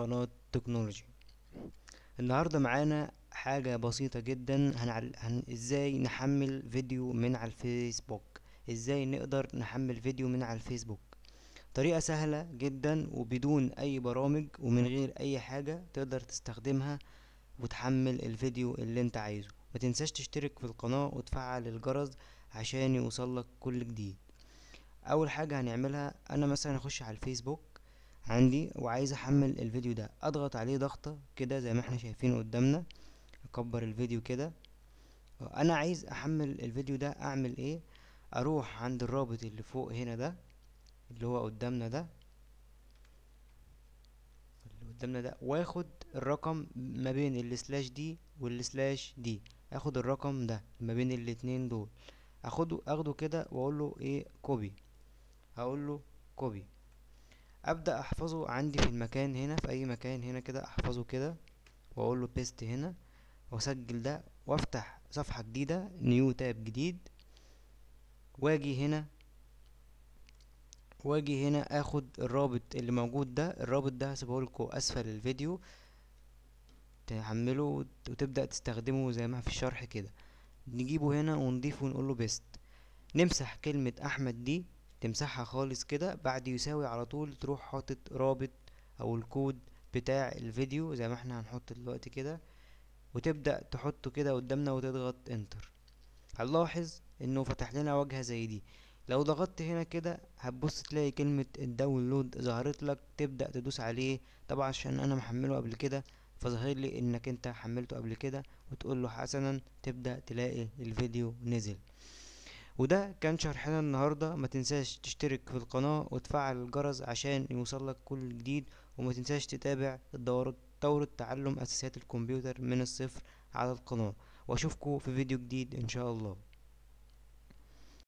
قناة تكنولوجي النهاردة معانا حاجة بسيطة جدا هنعل... هن... ازاي نحمل فيديو من على الفيسبوك ازاي نقدر نحمل فيديو من على الفيسبوك طريقة سهلة جدا وبدون اي برامج ومن غير اي حاجة تقدر تستخدمها وتحمل الفيديو اللي انت عايزه ما تنساش تشترك في القناة وتفعل الجرس عشان يوصلك كل جديد اول حاجة هنعملها انا مثلا هخش على الفيسبوك عندي وعايز احمل الفيديو ده اضغط عليه ضغطة كده زي ما احنا شايفين قدامنا اكبر الفيديو كده انا عايز احمل الفيديو ده اعمل ايه اروح عند الرابط اللي فوق هنا ده اللي هو قدامنا ده اللي قدامنا ده واخد الرقم ما بين السلاش دي والسلاش دي اخد الرقم ده ما بين الاتنين دول اخده اخده كده واقول له ايه كوبي هقول له كوبي ابدا احفظه عندي في المكان هنا في اي مكان هنا كده احفظه كده واقول له بيست هنا واسجل ده وافتح صفحه جديده نيو تاب جديد واجي هنا واجي هنا اخد الرابط اللي موجود ده الرابط ده هسيبه لكم اسفل الفيديو تحمله وتبدا تستخدمه زي ما في الشرح كده نجيبه هنا ونضيفه ونقول له بيست نمسح كلمه احمد دي تمسحها خالص كده بعد يساوي على طول تروح حاطط رابط او الكود بتاع الفيديو زي ما احنا هنحط دلوقتي كده وتبدأ تحطه كده قدامنا وتضغط انتر هنلاحظ انه فتح لنا واجهة زي دي لو ضغطت هنا كده هتبص تلاقي كلمة الداونلود ظهرت لك تبدأ تدوس عليه طبعا عشان انا محمله قبل كده فظهر لي انك انت حملته قبل كده وتقول له حسنا تبدأ تلاقي الفيديو نزل وده كان شرحنا النهاردة ما تنساش تشترك في القناة وتفعل الجرس عشان يوصلك كل جديد وما تنساش تتابع الدورة دورة تعلم أساسيات الكمبيوتر من الصفر على القناة وأشوفكم في فيديو جديد إن شاء الله